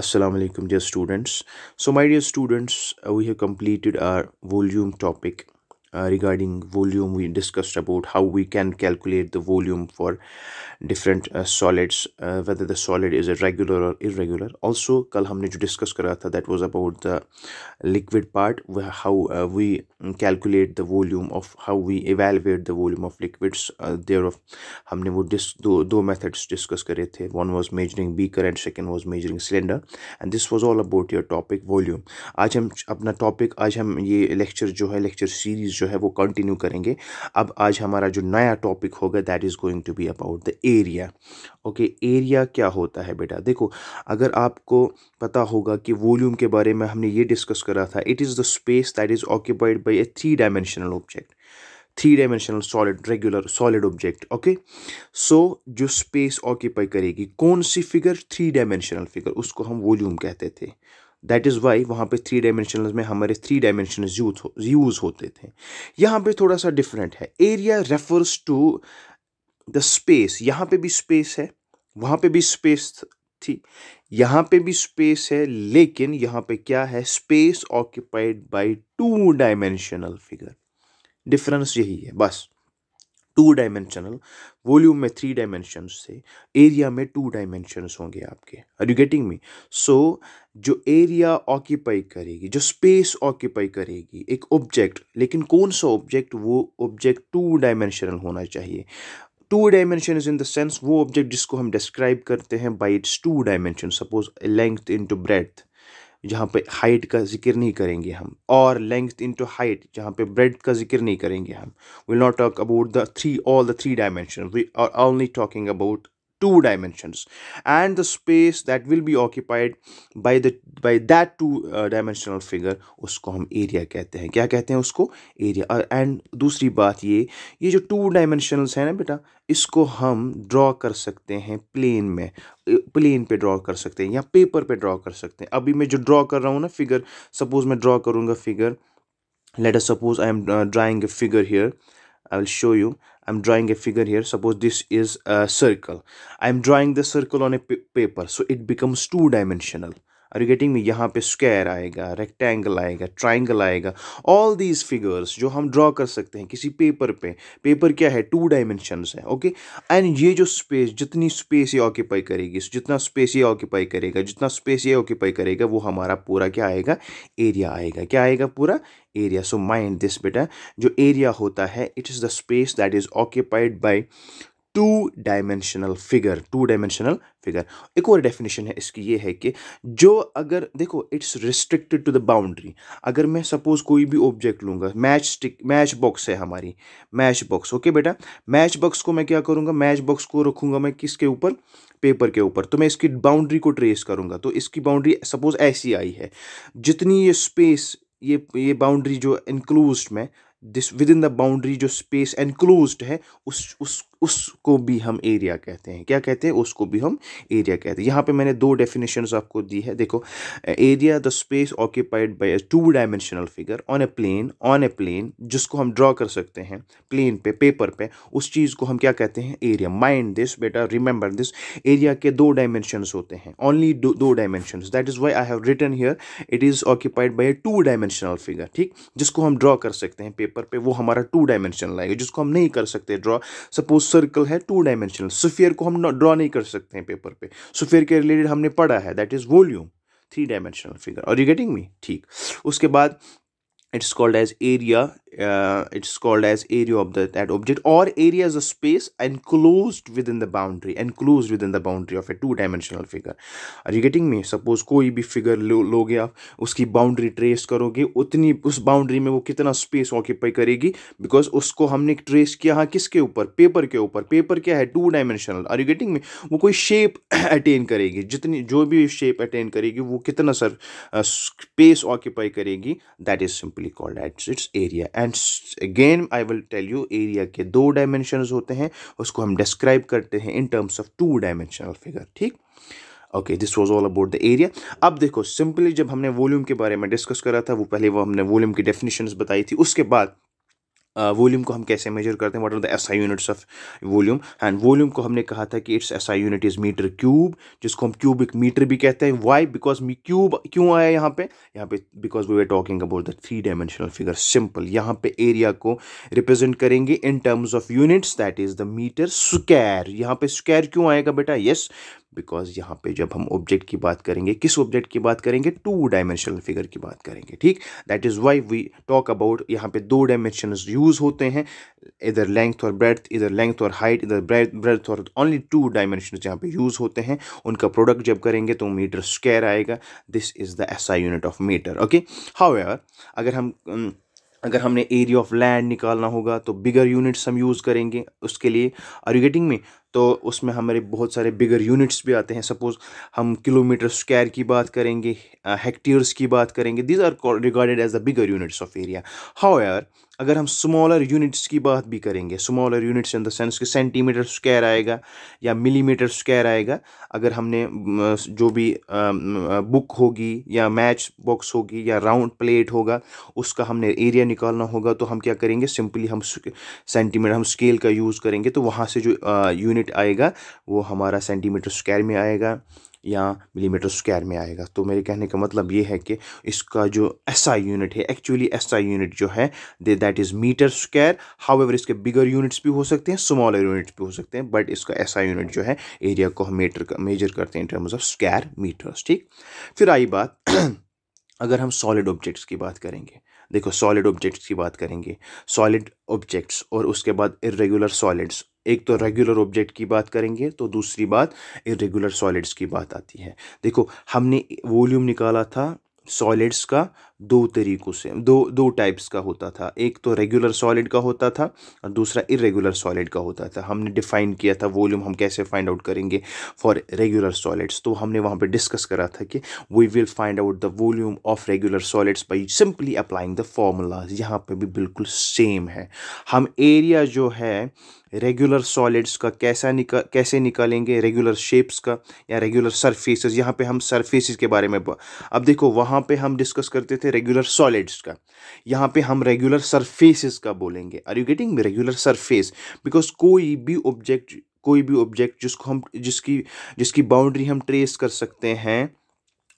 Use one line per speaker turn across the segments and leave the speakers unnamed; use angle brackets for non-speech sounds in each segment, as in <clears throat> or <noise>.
assalamu alaikum dear students so my dear students uh, we have completed our volume topic regarding volume we discussed about how we can calculate the volume for different uh, solids uh, whether the solid is a regular or irregular also kal humne jo discuss kara tha that was about the liquid part how uh, we calculate the volume of how we evaluate the volume of liquids uh, there thereof हमने वो डिस do दो methods discuss करे the one was measuring beaker and second was measuring cylinder and this was all about your topic volume aaj hum apna topic aaj hum ye lecture jo hai lecture series जो है वो continue करेंगे अब आज हमारा जो नया topic होगा that is going to be about the area okay area क्या होता है बेटा देखो अगर आपको पता होगा कि वॉल्यूम के बारे में हमने ये डिस्कस करा था it is the space that is occupied by a three dimensional object three dimensional solid regular solid object okay so जो स्पेस ऑक्यूपाई करेगी कौन सी फिगर थ्री डायमेंशनल फिगर उसको हम वॉल्यूम कहते थे दैट इज़ वाई वहाँ पे थ्री डायमेंशनल में हमारे थ्री डायमेंशनल यूज हो, यूज़ होते थे यहाँ पे थोड़ा सा डिफरेंट है area refers to the space यहाँ पे भी स्पेस है वहाँ पे भी स्पेस थी यहाँ पे भी स्पेस है लेकिन यहाँ पे क्या है space occupied by two dimensional figure difference यही है बस टू डायमेंशनल वॉल्यूम में थ्री डायमेंशन से एरिया में टू डायमेंशनस होंगे आपके are you getting me so जो एरिया ऑक्यूपाई करेगी जो स्पेस ऑक्यूपाई करेगी एक ऑब्जेक्ट लेकिन कौन सा ऑब्जेक्ट वो ऑब्जेक्ट टू डायमेंशनल होना चाहिए two dimension is in the sense वो ऑब्जेक्ट जिसको हम डिस्क्राइब करते हैं by its two dimension suppose length into breadth जहाँ पे हाइट का जिक्र नहीं करेंगे हम और लेंथ इनटू हाइट जहाँ पे ब्रेड का जिक्र नहीं करेंगे हम will not talk about the three all the three dimension we are only talking about two dimensions and the space that will be occupied by the by that two uh, dimensional figure usko hum area kehte hain kya kehte hain usko area uh, and dusri baat ye ye jo two dimensionals hai na beta इसको हम draw कर सकते हैं plane में plane पे draw कर सकते हैं या पेपर पे ड्रॉ कर सकते हैं अभी मैं जो ड्रॉ कर रहा हूँ ना फिगर सपोज मैं ड्रॉ करूँगा figure let us suppose I am uh, drawing a figure here I will show you i'm drawing a figure here suppose this is a circle i'm drawing the circle on a paper so it becomes two dimensional are you getting me यहाँ पे square आएगा rectangle आएगा triangle आएगा all these figures जो हम draw कर सकते हैं किसी पेपर पे पेपर क्या है टू डायमेंशन है ओके एंड ये जो स्पेस जितनी स्पेस ये ऑक्यूपाई करेगी जितना स्पेस ये ऑक्यूपाई करेगा जितना स्पेस ये ऑक्यूपाई करेगा वो हमारा पूरा क्या आएगा एरिया आएगा क्या आएगा पूरा एरिया सो माइंड दिस बेटा जो एरिया होता है it is the space that is occupied by two dimensional figure two dimensional figure एक और डेफिनेशन है इसकी ये है कि जो अगर देखो it's restricted to the boundary अगर मैं सपोज कोई भी ऑब्जेक्ट लूँगा मैच स्टिक मैच बॉक्स है हमारी मैच बॉक्स ओके बेटा मैच बॉक्स को मैं क्या करूँगा मैच बॉक्स को रखूँगा मैं किसके ऊपर पेपर के ऊपर तो मैं इसकी बाउंड्री को ट्रेस करूँगा तो इसकी बाउंड्री सपोज ऐसी आई है जितनी ये स्पेस ये ये बाउंड्री जो इनक्लोज में this within the boundary जो स्पेस एनक्लोज है उस उस उसको भी हम एरिया कहते हैं क्या कहते हैं उसको भी हम एरिया कहते हैं यहाँ पे मैंने दो डेफिनेशन आपको दी है देखो area the space occupied by two dimensional figure on a plane on a plane जिसको हम ड्रॉ कर सकते हैं प्लेन पे पेपर पे उस चीज़ को हम क्या कहते हैं एरिया माइंड दिस बेटा रिमेंबर दिस एरिया के दो डायमेंशन होते हैं ओनली दो dimension that is why I have written here it is occupied by a two dimensional figure ठीक जिसको हम ड्रॉ कर सकते हैं पेपर पे वो हमारा टू डायमेंशनल आएगा जिसको हम नहीं कर सकते ड्रॉ सपोज सर्कल है टू डायमेंशनल सुफेयर को हम ड्रॉ नहीं कर सकते हैं पेपर पे सुफेयर के रिलेटेड हमने पढ़ा है that is volume three dimensional figure और यू गेटिंग मी ठीक उसके बाद it's called as area uh, it's called as area of the, that object or area is a space enclosed within the boundary enclosed within the boundary of a two-dimensional figure are you getting me suppose koi bhi figure lo, लोगे आप उसकी boundary trace karoge utni us boundary mein wo kitna space occupy karegi because usko humne trace kiya हाँ kiske upar? paper ke upar. paper kya hai two dimensional are you getting me wo koi shape attain karegi jitni jo bhi shape attain karegi wo kitna sir, uh, space occupy karegi that is simple simply called its its area and again I will tell you area के दो dimension होते हैं उसको हम describe करते हैं in terms of two dimensional figure ठीक okay this was all about the area अब देखो सिंपली जब हमने वॉल्यूम के बारे में डिस्कस करा था वो पहले वो हमने वॉल्यूम की डेफिनेशन बताई थी उसके बाद वॉल्यूम को हम कैसे मेजर करते हैं what are the S I units of volume and volume को हमने कहा था कि it's S I unit is metre cube जिसको हम क्यूबिक मीटर भी कहते हैं वाई बिकॉज मी क्यूब क्यों आया यहाँ पे यहाँ पे because we are talking about the three dimensional figure simple यहाँ पे एरिया को रिप्रेजेंट करेंगे in terms of units that is the metre square यहाँ पे स्क्वायर क्यों आएगा बेटा येस yes, बिकॉज यहाँ पे जब हम ऑब्जेक्ट की बात करेंगे किस ऑब्जेक्ट की बात करेंगे टू डायमेंशनल फिगर की बात करेंगे ठीक that is why we talk about यहाँ पे दो डायमेंशन यूज़ होते हैं इधर लेंथ और ब्रेथ इधर लेंथ और हाइट इधर ब्रेथ और ओनली टू डायमेंशन यहाँ पे यूज़ होते हैं उनका प्रोडक्ट जब करेंगे तो मीटर स्क्वायर आएगा this is the S unit of metre okay how अगर हम अगर हमने एरिया ऑफ लैंड निकालना होगा तो बिगर यूनिट्स हम यूज़ करेंगे उसके लिए आर यू गेटिंग में तो उसमें हमारे बहुत सारे बिगर यूनिट्स भी आते हैं सपोज़ हम किलोमीटर स्क्वायर की बात करेंगे हेक्टेयर्स की बात करेंगे these are regarded as the bigger units of area how अगर हम स्मॉलर यूनिट्स की बात भी करेंगे smaller units in the sense कि सेंटीमीटर स्क्वायर आएगा या मिलीमीटर स्क्वायर आएगा अगर हमने जो भी बुक होगी या मैच बॉक्स होगी या राउंड प्लेट होगा उसका हमने एरिया निकालना होगा तो हम क्या करेंगे सिंपली हम सेंटीमीटर हम स्केल का यूज़ करेंगे तो वहाँ से जो यूनिट यूनिट आएगा वो हमारा सेंटीमीटर स्क्वायर में आएगा या मिलीमीटर स्क्वायर में आएगा तो मेरे कहने का मतलब ये है कि इसका जो ऐसा यूनिट है एक्चुअली ऐसा यूनिट जो है दे that is metre square however इसके बिगर यूनिट्स भी हो सकते हैं स्मॉलर यूनिट्स भी हो सकते हैं बट इसका ऐसा यूनिट जो है एरिया को हम मीटर मेजर करते हैं in terms of square metres ठीक फिर आई बात <clears throat> अगर हम सॉलिड ऑब्जेक्ट्स की बात करेंगे देखो सॉलिड ऑब्जेक्ट्स की बात करेंगे सॉलिड ऑब्जेक्ट्स और उसके बाद इरेगुलर सॉलिड्स एक तो रेगुलर ऑब्जेक्ट की बात करेंगे तो दूसरी बात इरेगुलर सॉलिड्स की बात आती है देखो हमने वॉल्यूम निकाला था सॉलिड्स का दो तरीक़ों से दो दो टाइप्स का होता था एक तो रेगुलर सॉलिड का होता था और दूसरा इरेगुलर सॉलिड का होता था हमने डिफ़ाइन किया था वॉल्यूम हम कैसे फाइंड आउट करेंगे फॉर रेगुलर सॉलिड्स तो हमने वहाँ पे डिस्कस करा था कि we will find out the volume of regular solids by simply applying the formulas यहाँ पर भी बिल्कुल सेम है हम एरिया जो है रेगुलर सॉलिड्स का कैसा निका कैसे निकालेंगे रेगुलर शेप्स का या रेगुलर सरफेसेस यहाँ पे हम सरफेसेस के बारे में अब देखो वहाँ पे हम डिस्कस करते थे थे रेगुलर सॉलिड्स का यहाँ पे हम रेगुलर सरफेसेस का बोलेंगे are you getting regular surface because कोई भी ऑब्जेक्ट कोई भी ऑब्जेक्ट जिसको हम जिसकी जिसकी बाउंड्री हम ट्रेस कर सकते हैं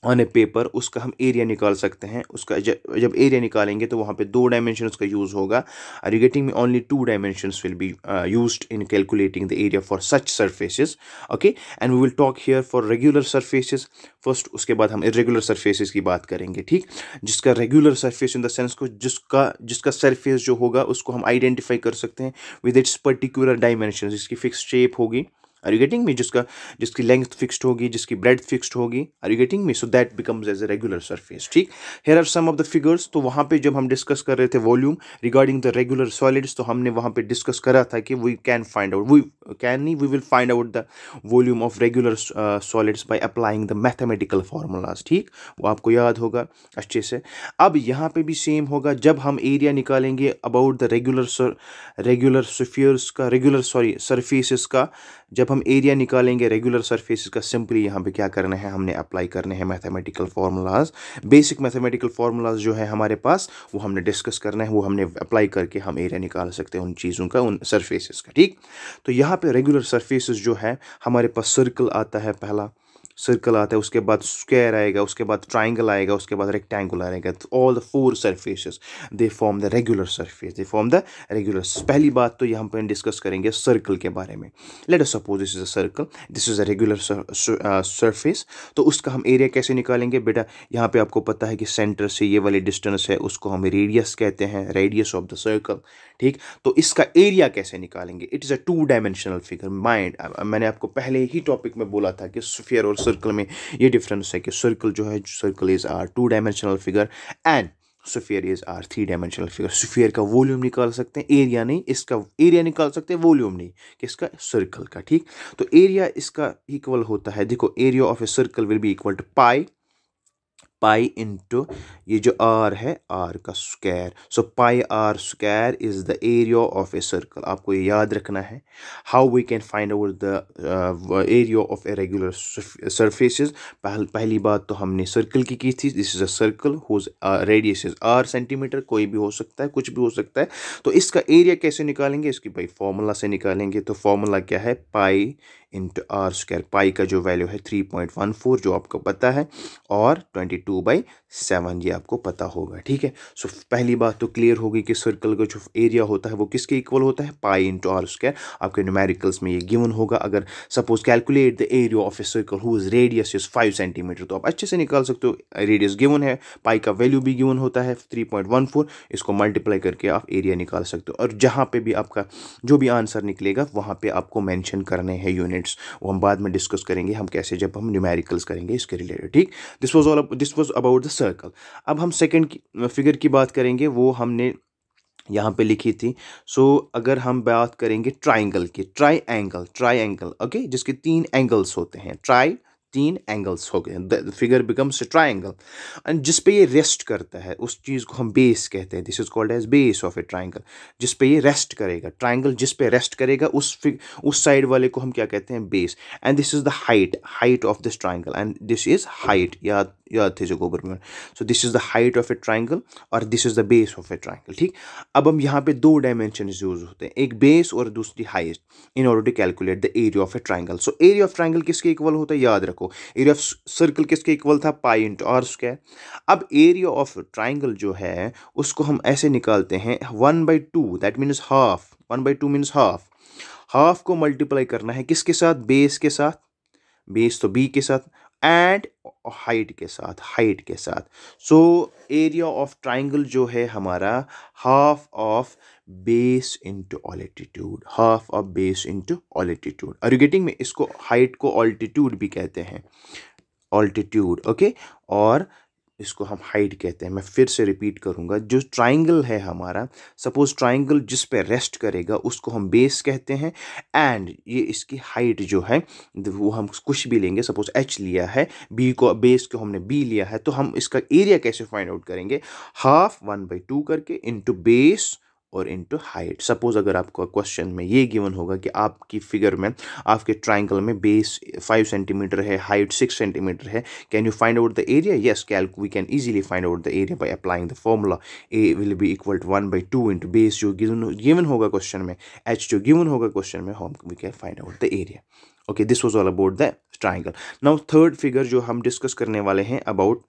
ऑन ए पेपर उसका हम एरिया निकाल सकते हैं उसका जब जब एरिया निकालेंगे तो वहाँ पे दो डायमेंशन का यूज़ होगा are you getting me only two dimension will be use in calculating the area for such surfaces okay and we will talk here for regular surfaces first उसके बाद हम इरेगुलर सर्फेसिस की बात करेंगे ठीक जिसका regular surface in the sense को जिसका जिसका सरफेस जो होगा उसको हम आइडेंटिफाई कर सकते हैं विद इट्स पर्टिकुलर डायमेंशन जिसकी फिक्स शेप होगी आर यू गेटिंग मी जिसका जिसकी लेंथ फिक्स्ड होगी जिसकी ब्रेड फिक्स्ड होगी are you getting me so that becomes as a regular surface ठीक here are some of the figures तो वहाँ पे जब हम डिस्कस कर रहे थे volume regarding the regular solids तो हमने वहाँ पे डिस्कस करा था कि we can find out we can नी we will find out the volume of regular solids by applying the mathematical formulas ठीक वो आपको याद होगा अच्छे से अब यहाँ पे भी सेम होगा जब हम एरिया निकालेंगे about the regular regular spheres का रेगुलर सॉरी सरफेसिस का जब हम एरिया निकालेंगे रेगुलर सरफेसिस का सिंपली यहाँ पे क्या करना है हमने अप्लाई करने हैं mathematical formulas basic mathematical formulas जो है हमारे पास वो हमने डिस्कस करना है वो हमने अप्लाई करके हम एरिया निकाल सकते हैं उन चीज़ों का उन सरफेसिस का ठीक तो यहाँ पर रेगुलर सर्फेस जो है हमारे पास सर्कल आता है पहला सर्कल आता है उसके बाद स्क्वायर आएगा उसके बाद ट्राइंगल आएगा उसके बाद रेक्टेंगुलर आएगा all the four surfaces they form the regular surface they form the regular पहली बात तो यहाँ पर डिस्कस करेंगे सर्कल के बारे में let us suppose this is a circle this is a regular surface तो उसका हम एरिया कैसे निकालेंगे बेटा यहाँ पे आपको पता है कि सेंटर से ये वाली डिस्टेंस है उसको हम रेडियस कहते हैं रेडियस ऑफ द सर्कल ठीक तो इसका एरिया कैसे निकालेंगे it is a two dimensional figure mind मैंने आपको पहले ही टॉपिक में बोला था कि स्फीयर और सर्कल में ये डिफरेंस है कि सर्कल जो है circle is are two dimensional figure and sphere is are three dimensional figure sphere का वॉल्यूम निकाल सकते हैं एरिया नहीं इसका एरिया निकाल सकते हैं वॉल्यूम नहीं किसका सर्कल का ठीक तो एरिया इसका इक्वल होता है देखो area of a circle will be equal to pi pi into ये जो आर है आर का square so pi R square is the area of a circle आपको ये याद रखना है how we can find out the area of a regular surface पहली बात तो हमने सर्कल की की थी this is a circle whose radius is R centimetre कोई भी हो सकता है कुछ भी हो सकता है तो इसका एरिया कैसे निकालेंगे इसकी भाई फॉर्मूला से निकालेंगे तो फॉर्मूला क्या है pi into R square pi का जो वैल्यू है थ्री पॉइंट वन फोर जो आपको पता है और ट्वेंटी टू बाई सेवन ये आपको पता होगा ठीक है सो पहली बात तो क्लियर होगी कि सर्कल का जो एरिया होता है वो किसके इक्वल होता है पाई इंटू आर स्क्वायर आपके न्यूमेरिकल्स में ये गिवन होगा अगर suppose calculate the area of a circle who is radius is five centimetre तो आप अच्छे से निकाल सकते हो रेडियस गिवन है पाई का वैल्यू भी गिवन होता है थ्री पॉइंट वन फोर इसको मल्टीप्लाई करके आप एरिया निकाल सकते हो और जहाँ पर भी आपका जो भी आंसर निकलेगा वहाँ पर आपको मैंशन करने हैं यूनिट्स वो हम बाद में डिस्कस करेंगे हम कैसे जब हम न्यूमेरिकल्स करेंगे इसके रिलेटेड ठीक this was all this was about the circle अब हम सेकेंड फिगर की बात करेंगे वो हमने यहाँ पे लिखी थी सो so, अगर हम बात करेंगे ट्राइंगल की triangle triangle okay जिसके तीन एंगल्स होते हैं ट्राई तीन एंगल्स हो गए फिगर बिकम्स ट्राइंगल एंड जिस पे ये रेस्ट करता है उस चीज़ को हम बेस कहते हैं this is called as base of a triangle जिस पे ये रेस्ट करेगा ट्राइंगल जिस पे रेस्ट करेगा उस उस साइड वाले को हम क्या कहते हैं base and this is the height height of this triangle and this is height याद याद थे जो गोबर में so this is the height of a triangle और this is the base of a triangle ठीक अब हम यहाँ पे दो डायमेंशन यूज होते हैं एक बेस और दूसरी height in order to calculate the area of a triangle so area of triangle किसके इक्वल होता है याद रखो एरिया ऑफ सर्कल किसके इक्वल था पाई और आर स्क्वायर अब एरिया ऑफ ट्राइंगल जो है उसको हम ऐसे निकालते हैं one by two that means half one by two means half half को मल्टीप्लाई करना है किसके साथ बेस के साथ बेस तो बी के साथ एंड हाइट के साथ हाइट के साथ सो एरिया ऑफ ट्राइंगल जो है हमारा half of base into altitude half of base into altitude और गेटिंग में इसको हाइट को ऑल्टीट्यूड भी कहते हैं ऑल्टीट्यूड ओके okay? और इसको हम हाइट कहते हैं मैं फिर से रिपीट करूँगा जो ट्राइंगल है हमारा सपोज ट्राइंगल जिस पे रेस्ट करेगा उसको हम बेस कहते हैं एंड ये इसकी हाइट जो है वो हम कुछ भी लेंगे सपोज एच लिया है बी को बेस को हमने बी लिया है तो हम इसका एरिया कैसे फाइंड आउट करेंगे हाफ वन बाई टू करके इंटू बेस और इनटू हाइट सपोज़ अगर आपको क्वेश्चन में ये गिवन होगा कि आपकी फिगर में आपके ट्राइंगल में बेस फाइव सेंटीमीटर है हाइट सिक्स सेंटीमीटर है can you find out the area yes call we can easily find out the area by applying the formula A will be equal to one by two into base जो given होगा question में H जो given होगा question में home we can find out the area okay this was all about the triangle now third figure जो हम discuss करने वाले हैं about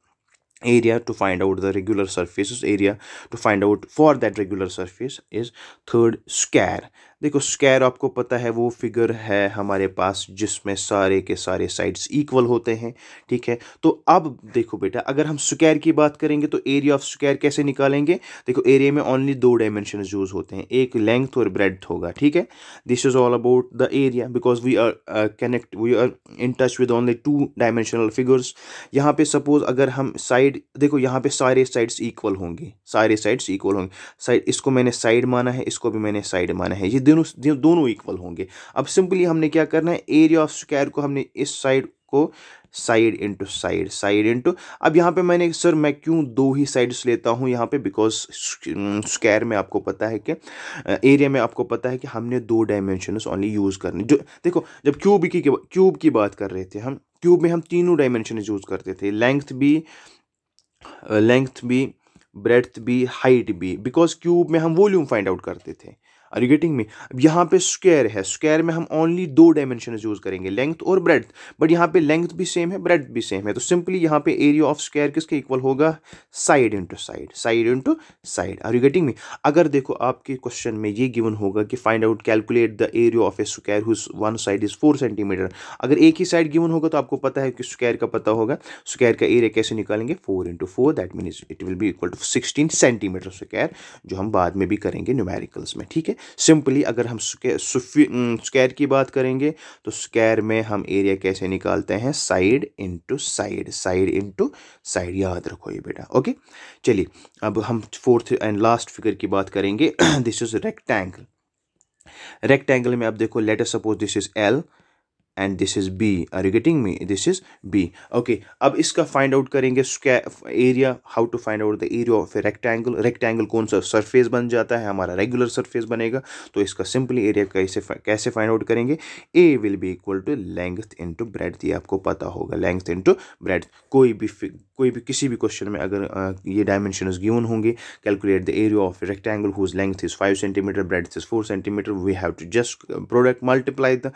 area to find out the regular surfaces area to find out for that regular surface is third square देखो square आपको पता है वो फिगर है हमारे पास जिसमें सारे के सारे साइड्स इक्वल होते हैं ठीक है तो अब देखो बेटा अगर हम स्क्वायर की बात करेंगे तो एरिया ऑफ स्क्वायर कैसे निकालेंगे देखो एरिया में ओनली दो डायमेंशन यूज होते हैं एक लेंथ और ब्रेड होगा ठीक है this is all about the area because we are connect we are in touch with only two dimensional figures यहाँ पे सपोज अगर हम साइड देखो यहाँ पे सारे साइड्स इक्वल होंगे सारे साइड्स इक्वल होंगे साइड इसको मैंने साइड माना है इसको भी मैंने साइड माना है ये दोनों दोनों इक्वल होंगे अब सिंपली हमने क्या करना है एरिया ऑफ स्क्वायर को हमने इस साइड को side into side side into अब यहाँ पे मैंने सर मैं क्यों दो ही साइड्स लेता हूँ यहाँ पे बिकॉज स्क्वायर mm, में आपको पता है कि एरिया में आपको पता है कि हमने दो डायमेंशन ओनली यूज़ करने जो देखो जब क्यूब की क्यूब की बात कर रहे थे हम क्यूब में हम तीनों डायमेंशन यूज़ करते थे लेंथ भी लेंथ भी ब्रेथ भी हाइट भी बिकॉज क्यूब में हम वॉल्यूम फाइंड आउट करते थे आर यू गेटिंग मी अब यहाँ पे स्क्वायर है स्क्वायर में हम ओनली दो डायमेंशन यूज़ करेंगे लेंथ और ब्रेथ बट यहाँ पे लेंथ भी सेम है ब्रेथ भी सेम है तो सिंपली यहाँ पे एरिया ऑफ स्क्वायर किसके इक्वल होगा side into side side into side are you getting me अगर देखो आपके क्वेश्चन में ये गिवन होगा कि find out calculate the area of a square whose one side is four centimeter अगर एक ही साइड गिवन होगा तो आपको पता है कि स्क्वायर का पता होगा स्क्वायर का एरिया कैसे निकालेंगे four into four that mean it will be equal to sixteen centimeter square जो हम बाद में भी करेंगे न्यूमेरिकल्स में ठीक है सिंपली अगर हम स्क्वायर की बात करेंगे तो स्क्वायर में हम एरिया कैसे निकालते हैं side into side side into side याद रखो ये बेटा ओके चलिए अब हम फोर्थ एंड लास्ट फिगर की बात करेंगे दिस इज रेक्टेंगल रेक्टेंगल में आप देखो letter suppose this is L and this is B are you getting me this is B okay अब इसका फाइंड आउट करेंगे area how to find out the area of a rectangle rectangle कौन सा surface बन जाता है हमारा regular surface बनेगा तो इसका सिंपली एरिया कैसे कैसे फाइंड आउट करेंगे A will be equal to length into breadth ये आपको पता होगा लेंथ टू ब्रेड कोई भी कोई भी किसी भी क्वेश्चन में अगर आ, ये डायमेंशन गिवन होंगे calculate the area of rectangle whose length is five centimeter breadth is four centimeter we have to just product multiply the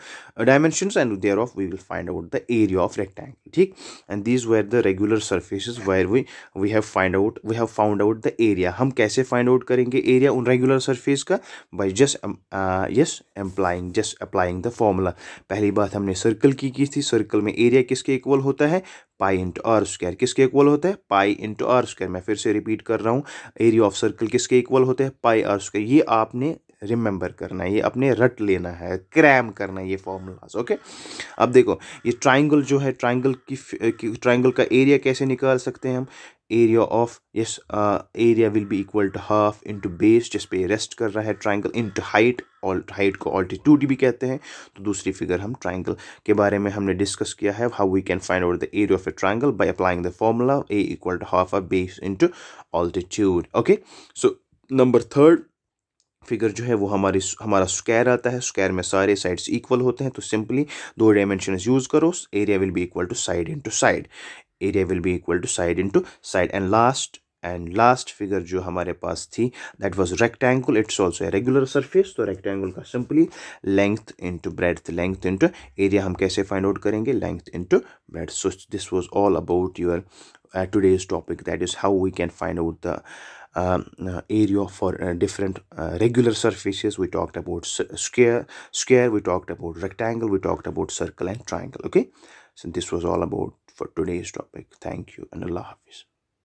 dimension and value thereof we will find out the area of rectangle ठीक and these were the regular surfaces where we we have find out we have found out the area हम कैसे find out करेंगे area उन regular surface का by just uh, yes employing just applying the formula पहली बात हमने circle की की थी circle में area किसके equal होता है पाई इंटू आर स्क्वायर किसके इक्वल होता है पाई इंटू आर स्क्वायर मैं फिर से रिपीट कर रहा हूँ एरिया ऑफ सर्कल किसके इक्वल होता है पाई आर स्क्वायर ये आपने रिमेंबर करना है ये अपने रट लेना है क्रैम करना है ये फॉर्मूलाज ओके अब देखो ये ट्राइंगल जो है ट्राइंगल की, ट्राइंगल का एरिया कैसे निकाल सकते हैं हम area of yes area will be equal to half into base जिस पे रेस्ट कर रहा है ट्राइंगल इनटू हाइट और हाइट को ऑल्टीट्यूड भी कहते हैं तो दूसरी फिगर हम ट्राइंगल के बारे में हमने डिस्कस किया है how we can find out the area of a triangle by applying the formula A equal to half uh base into altitude okay so number third figure जो है वो हमारी हमारा स्क्वायर आता है स्क्वायर में सारे साइड्स इक्वल होते हैं तो सिंपली दो डायमेंशन यूज़ करो area will be equal to side into side area will be equal to side into side and last and last figure जो हमारे पास थी that was rectangle it's also regular surface तो rectangle का simply length into breadth length into area हम कैसे find out करेंगे length into breadth so this was all about your today's topic that is how we can find out the Um, uh, area for uh, different uh, regular surfaces we talked about square square we talked about rectangle we talked about circle and triangle okay so this was all about for today's topic thank you and allah hafiz